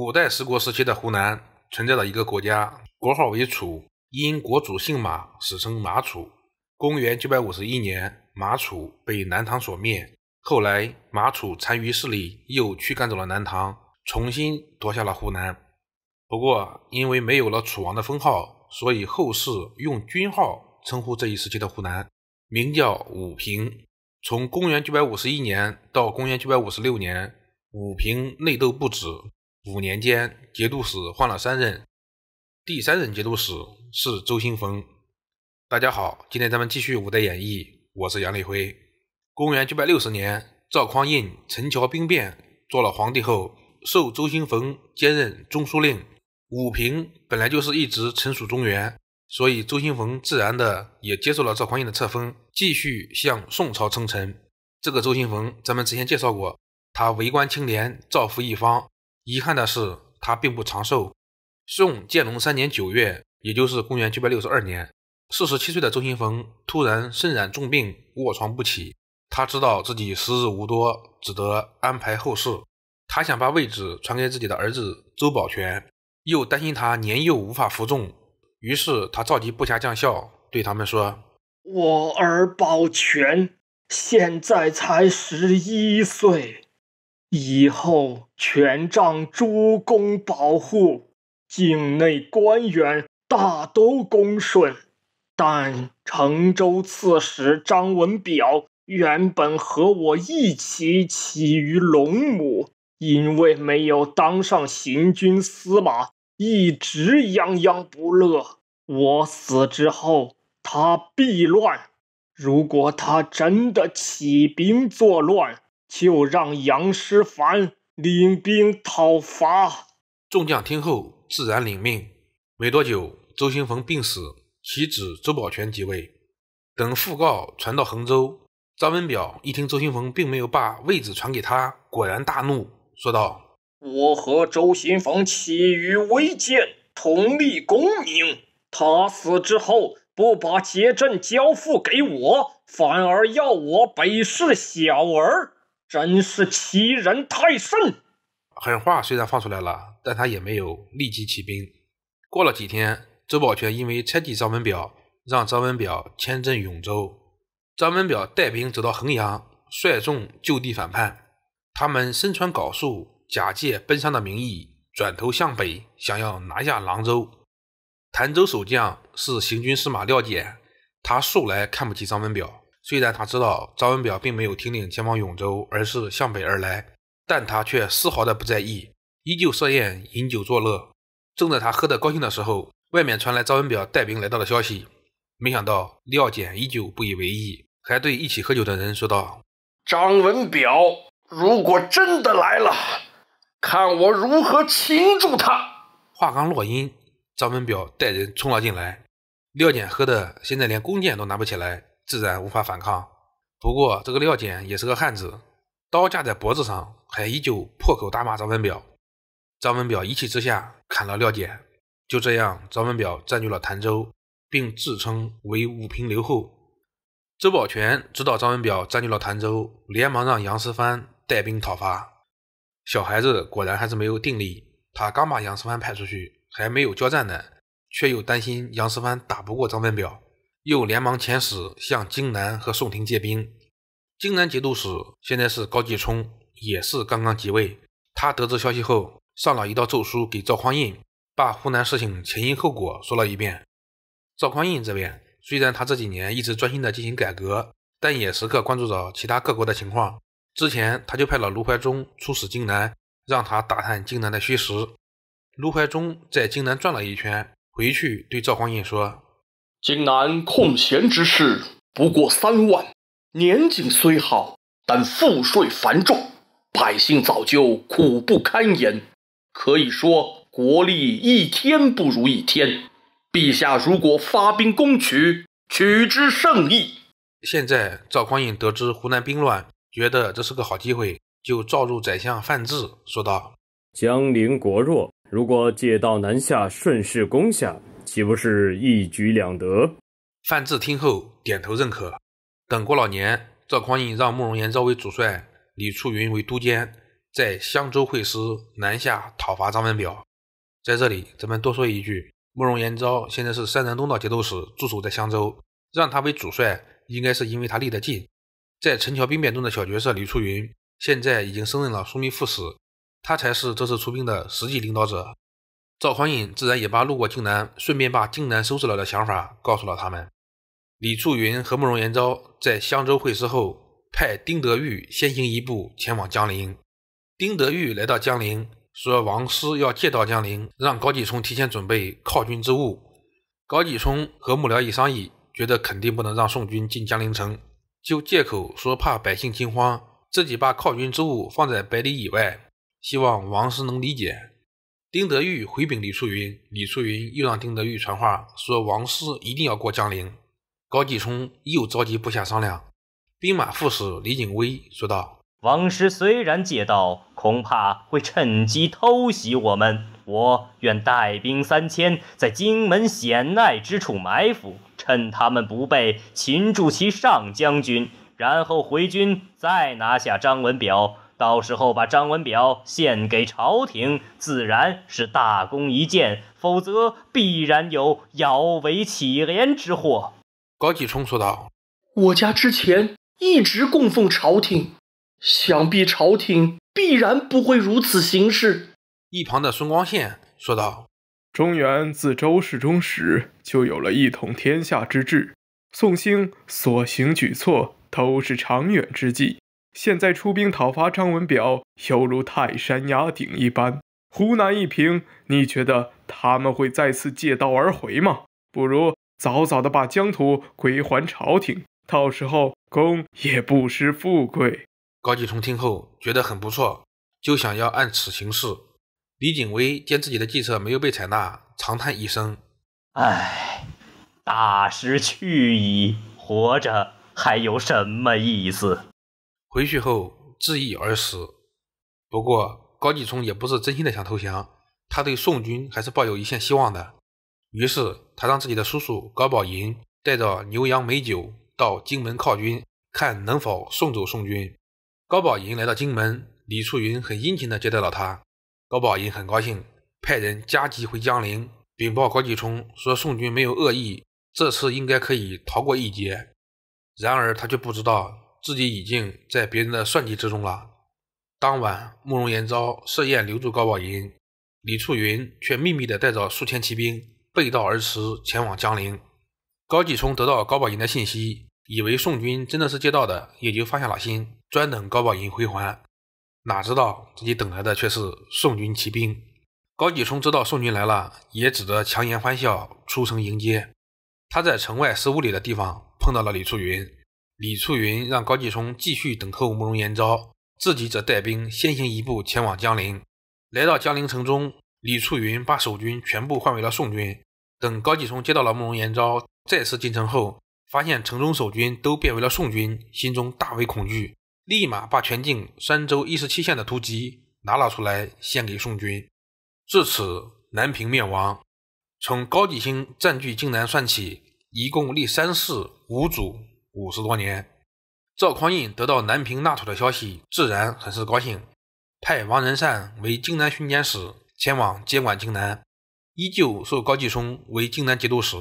五代十国时期的湖南存在着一个国家，国号为楚，因国主姓马，史称马楚。公元九百五十一年，马楚被南唐所灭。后来，马楚残余势力又驱赶走了南唐，重新夺下了湖南。不过，因为没有了楚王的封号，所以后世用军号称呼这一时期的湖南，名叫武平。从公元九百五十一年到公元九百五十六年，武平内斗不止。五年间，节度使换了三任，第三任节度使是周新逢。大家好，今天咱们继续《五代演义》，我是杨立辉。公元九百六十年，赵匡胤陈桥兵变做了皇帝后，授周新逢兼任中书令。武平本来就是一直臣属中原，所以周新逢自然的也接受了赵匡胤的册封，继续向宋朝称臣。这个周新逢，咱们之前介绍过，他为官清廉，造福一方。遗憾的是，他并不长寿。宋建隆三年九月，也就是公元九百六十二年，四十七岁的周新峰突然身染重病，卧床不起。他知道自己时日无多，只得安排后事。他想把位置传给自己的儿子周保全，又担心他年幼无法服众，于是他召集部下将校，对他们说：“我儿保全现在才十一岁。”以后全仗诸公保护，境内官员大都恭顺，但成州刺史张文表原本和我一起起于龙母，因为没有当上行军司马，一直泱泱不乐。我死之后，他必乱。如果他真的起兵作乱，就让杨师凡领兵讨伐。众将听后，自然领命。没多久，周兴逢病死，其子周保全即位。等讣告传到衡州，张文表一听周兴逢并没有把位置传给他，果然大怒，说道：“我和周兴逢起于微贱，同立功名。他死之后，不把节政交付给我，反而要我北市小儿。”真是欺人太甚！狠话虽然放出来了，但他也没有立即起兵。过了几天，周保全因为猜忌张文表，让张文表迁镇永州。张文表带兵走到衡阳，率众就地反叛。他们身穿缟素，假借奔丧的名义，转头向北，想要拿下廊州。潭州守将是行军司马廖简，他素来看不起张文表。虽然他知道张文表并没有听令前往永州，而是向北而来，但他却丝毫的不在意，依旧设宴饮酒作乐。正在他喝得高兴的时候，外面传来张文表带兵来到的消息。没想到廖简依旧不以为意，还对一起喝酒的人说道：“张文表如果真的来了，看我如何擒住他。”话刚落音，张文表带人冲了进来。廖简喝的现在连弓箭都拿不起来。自然无法反抗。不过，这个廖简也是个汉子，刀架在脖子上，还依旧破口大骂张文表。张文表一气之下砍了廖简。就这样，张文表占据了潭州，并自称为武平留后。周保全知道张文表占据了潭州，连忙让杨思藩带兵讨伐。小孩子果然还是没有定力，他刚把杨思藩派出去，还没有交战呢，却又担心杨思藩打不过张文表。又连忙遣使向荆南和宋廷借兵。荆南节度使现在是高继冲，也是刚刚即位。他得知消息后，上了一道奏书给赵匡胤，把湖南事情前因后果说了一遍。赵匡胤这边，虽然他这几年一直专心的进行改革，但也时刻关注着其他各国的情况。之前他就派了卢怀忠出使荆南，让他打探荆南的虚实。卢怀忠在荆南转了一圈，回去对赵匡胤说。荆南空闲之士不过三万，年景虽好，但赋税繁重，百姓早就苦不堪言。可以说，国力一天不如一天。陛下如果发兵攻取，取之甚易。现在，赵匡胤得知湖南兵乱，觉得这是个好机会，就召入宰相范质，说道：“江陵国弱，如果借道南下，顺势攻下。”岂不是一举两得？范质听后点头认可。等过老年，赵匡胤让慕容延昭为主帅，李处云为都监，在襄州会师，南下讨伐张文表。在这里，咱们多说一句，慕容延昭现在是山川东道节度使，驻守在襄州，让他为主帅，应该是因为他离得近。在陈桥兵变中的小角色李处云，现在已经升任了枢密副使，他才是这次出兵的实际领导者。赵匡胤自然也把路过荆南、顺便把荆南收拾了的想法告诉了他们。李处云和慕容延昭在襄州会师后，派丁德裕先行一步前往江陵。丁德裕来到江陵，说王师要借道江陵，让高继冲提前准备犒军之物。高继冲和幕僚一商议，觉得肯定不能让宋军进江陵城，就借口说怕百姓惊慌，自己把犒军之物放在百里以外，希望王师能理解。丁德玉回禀李素云，李素云又让丁德玉传话，说王师一定要过江陵。高继冲又召集部下商量。兵马副使李景威说道：“王师虽然借道，恐怕会趁机偷袭我们。我愿带兵三千，在荆门险隘之处埋伏，趁他们不备，擒住其上将军，然后回军再拿下张文表。”到时候把张文表献给朝廷，自然是大功一件；否则，必然有摇尾乞怜之祸。”高继冲说道。“我家之前一直供奉朝廷，想必朝廷必然不会如此行事。”一旁的孙光宪说道：“中原自周世宗时就有了一统天下之志，宋兴所行举措都是长远之计。”现在出兵讨伐张文表，犹如泰山压顶一般。湖南一平，你觉得他们会再次借道而回吗？不如早早的把疆土归还朝廷，到时候功也不失富贵。高继聪听后觉得很不错，就想要按此行事。李景威见自己的计策没有被采纳，长叹一声：“唉，大势去矣，活着还有什么意思？”回去后自缢而死。不过高继聪也不是真心的想投降，他对宋军还是抱有一线希望的。于是他让自己的叔叔高宝银带着牛羊美酒到荆门靠军，看能否送走宋军。高宝银来到荆门，李处云很殷勤的接待了他。高宝银很高兴，派人加急回江陵，禀报高继冲说宋军没有恶意，这次应该可以逃过一劫。然而他却不知道。自己已经在别人的算计之中了。当晚，慕容延昭设宴留住高宝银，李处云却秘密地带着数千骑兵背道而驰前往江陵。高继冲得到高宝银的信息，以为宋军真的是借道的，也就放下了心，专等高宝银回还。哪知道自己等来的却是宋军骑兵。高继冲知道宋军来了，也只得强颜欢笑出城迎接。他在城外十五里的地方碰到了李处云，李处云让高继冲继续等候慕容延昭，自己则带兵先行一步前往江陵。来到江陵城中，李处云把守军全部换为了宋军。等高继冲接到了慕容延昭再次进城后，发现城中守军都变为了宋军，心中大为恐惧，立马把全境三州一十七县的突击拿了出来献给宋军。至此，南平灭亡。从高继兴占据荆南算起，一共历三世五主。五十多年，赵匡胤得到南平纳土的消息，自然很是高兴，派王仁善为荆南巡检使前往接管荆南，依旧授高继聪为荆南节度使。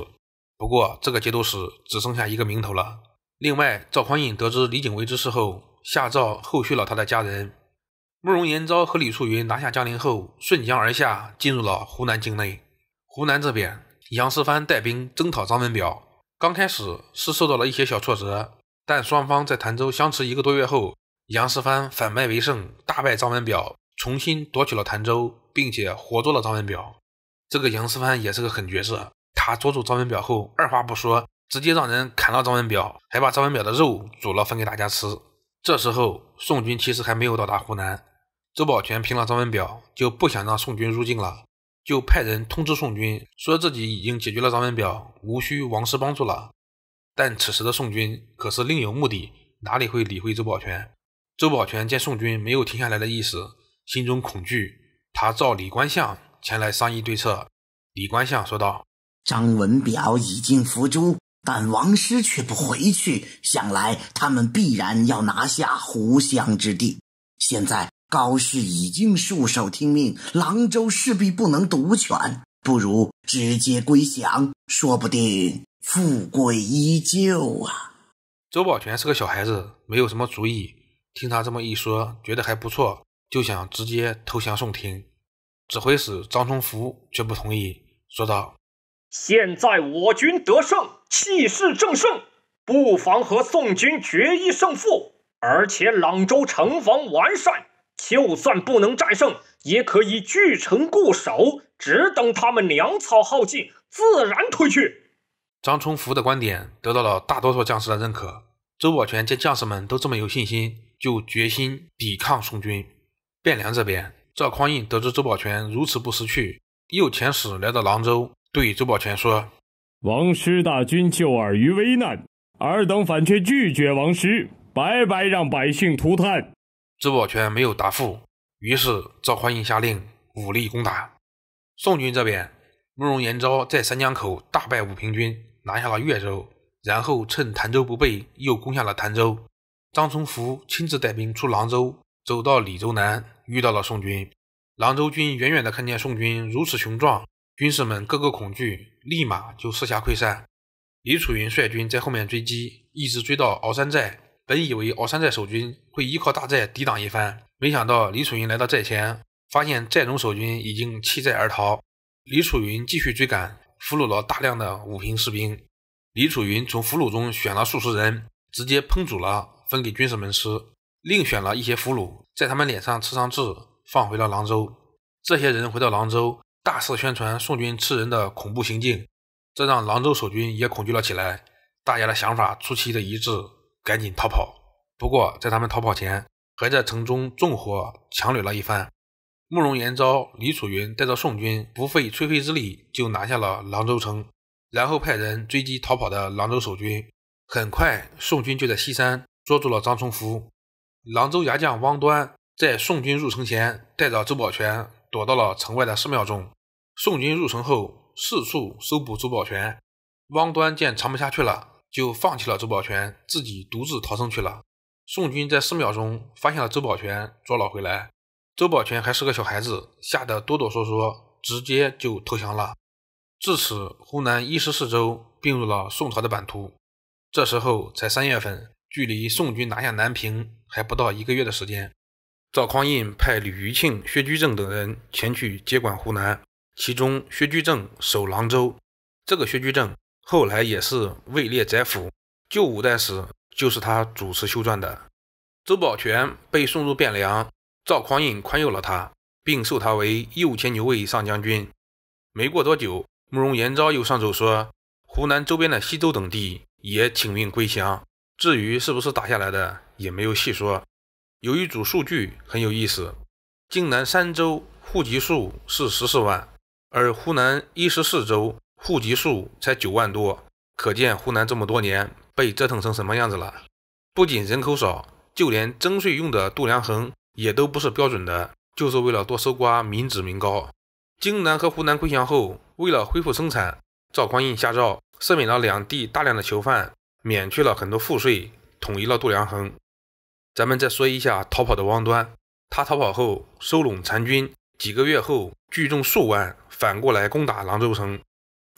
不过，这个节度使只剩下一个名头了。另外，赵匡胤得知李景威之事后，下诏厚续了他的家人。慕容延昭和李处云拿下江陵后，顺江而下，进入了湖南境内。湖南这边，杨思璠带兵征讨张文表。刚开始是受到了一些小挫折，但双方在潭州相持一个多月后，杨世藩反败为胜，大败张文表，重新夺取了潭州，并且活捉了张文表。这个杨世藩也是个狠角色，他捉住张文表后，二话不说，直接让人砍了张文表，还把张文表的肉煮了分给大家吃。这时候宋军其实还没有到达湖南，周保全平了张文表，就不想让宋军入境了。就派人通知宋军，说自己已经解决了张文表，无需王师帮助了。但此时的宋军可是另有目的，哪里会理会周保全？周保全见宋军没有停下来的意思，心中恐惧。他召李官相前来商议对策。李官相说道：“张文表已经伏诛，但王师却不回去，想来他们必然要拿下湖湘之地。现在……”高氏已经束手听命，郎州势必不能独权，不如直接归降，说不定富贵依旧啊！周保全是个小孩子，没有什么主意，听他这么一说，觉得还不错，就想直接投降宋廷。指挥使张崇福却不同意，说道：“现在我军得胜，气势正盛，不妨和宋军决一胜负。而且朗州城防完善。”就算不能战胜，也可以据城固守，只等他们粮草耗尽，自然退去。张冲福的观点得到了大多数将士的认可。周保全见将士们都这么有信心，就决心抵抗宋军。汴梁这边，赵匡胤得知周保全如此不识趣，又遣使来到廊州，对周保全说：“王师大军救尔于危难，尔等反却拒绝王师，白白让百姓涂炭。”周保全没有答复，于是赵匡胤下令武力攻打。宋军这边，慕容延昭在三江口大败武平军，拿下了岳州，然后趁潭州不备，又攻下了潭州。张从福亲自带兵出廊州，走到李州南，遇到了宋军。廊州军远远的看见宋军如此雄壮，军士们个个恐惧，立马就四下溃散。李楚云率军在后面追击，一直追到鳌山寨。本以为鳌山寨守军会依靠大寨抵挡一番，没想到李楚云来到寨前，发现寨中守军已经弃寨而逃。李楚云继续追赶，俘虏了大量的武平士兵。李楚云从俘虏中选了数十人，直接烹煮了分给军士们吃；另选了一些俘虏，在他们脸上刺上字，放回了廊州。这些人回到廊州，大肆宣传宋军吃人的恐怖行径，这让廊州守军也恐惧了起来。大家的想法出奇的一致。赶紧逃跑。不过，在他们逃跑前，还在城中纵火强掠了一番。慕容延昭、李楚云带着宋军不费吹灰之力就拿下了廊州城，然后派人追击逃跑的廊州守军。很快，宋军就在西山捉住了张崇福。廊州牙将汪端在宋军入城前，带着周保全躲到了城外的寺庙中。宋军入城后，四处搜捕周保全。汪端见藏不下去了。就放弃了周保全，自己独自逃生去了。宋军在寺庙中发现了周保全，捉了回来。周保全还是个小孩子，吓得哆哆嗦嗦，直接就投降了。至此，湖南一十四州并入了宋朝的版图。这时候才三月份，距离宋军拿下南平还不到一个月的时间。赵匡胤派吕余庆、薛居正等人前去接管湖南，其中薛居正守廊州。这个薛居正。后来也是位列宰辅，旧五代史就是他主持修撰的。周保全被送入汴梁，赵匡胤宽宥了他，并授他为右千牛卫上将军。没过多久，慕容延昭又上奏说，湖南周边的西周等地也请命归降。至于是不是打下来的，也没有细说。有一组数据很有意思：荆南三州户籍数是十四万，而湖南一十四州。户籍数才九万多，可见湖南这么多年被折腾成什么样子了。不仅人口少，就连征税用的度量衡也都不是标准的，就是为了多搜刮民脂民膏。荆南和湖南归降后，为了恢复生产，赵匡胤下诏赦免了两地大量的囚犯，免去了很多赋税，统一了度量衡。咱们再说一下逃跑的汪端，他逃跑后收拢残军，几个月后聚众数万，反过来攻打朗州城。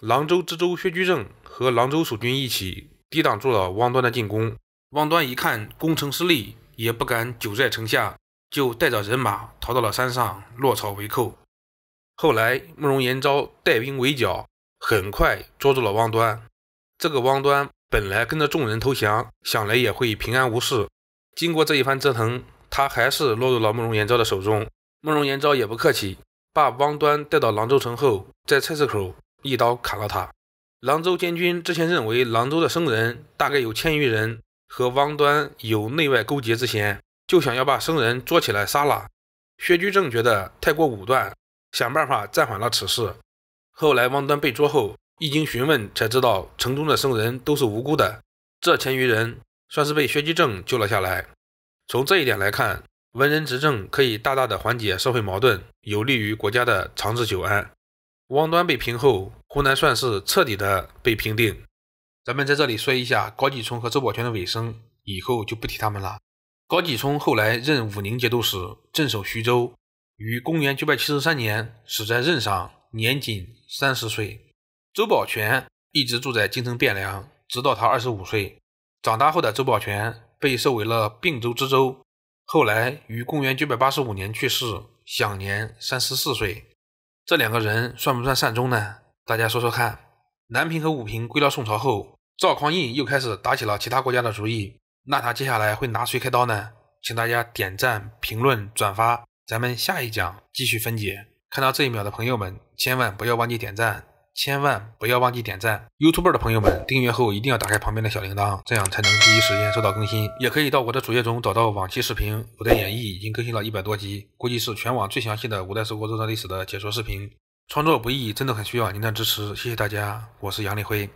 廊州知州薛居正和廊州守军一起抵挡住了汪端的进攻。汪端一看攻城失利，也不敢久在城下，就带着人马逃到了山上落草为寇。后来慕容延昭带兵围剿，很快捉住了汪端。这个汪端本来跟着众人投降，想来也会平安无事。经过这一番折腾，他还是落入了慕容延昭的手中。慕容延昭也不客气，把汪端带到廊州城后，在菜市口。一刀砍了他。阆州监军之前认为，阆州的僧人大概有千余人，和汪端有内外勾结之嫌，就想要把僧人捉起来杀了。薛居正觉得太过武断，想办法暂缓了此事。后来汪端被捉后，一经询问，才知道城中的僧人都是无辜的。这千余人算是被薛居正救了下来。从这一点来看，文人执政可以大大的缓解社会矛盾，有利于国家的长治久安。汪端被平后，湖南算是彻底的被平定。咱们在这里说一下高继冲和周保全的尾声，以后就不提他们了。高继冲后来任武宁节度使，镇守徐州，于公元973年死在任上，年仅三十岁。周保全一直住在京城汴梁，直到他二十五岁。长大后的周保全被授为了并州知州，后来于公元985年去世，享年三十四岁。这两个人算不算善终呢？大家说说看。南平和武平归到宋朝后，赵匡胤又开始打起了其他国家的主意。那他接下来会拿谁开刀呢？请大家点赞、评论、转发。咱们下一讲继续分解。看到这一秒的朋友们，千万不要忘记点赞。千万不要忘记点赞。YouTube 的朋友们订阅后一定要打开旁边的小铃铛，这样才能第一时间收到更新。也可以到我的主页中找到往期视频《古代演义》，已经更新了一百多集，估计是全网最详细的五代十国这段历史的解说视频。创作不易，真的很需要您的支持，谢谢大家。我是杨立辉。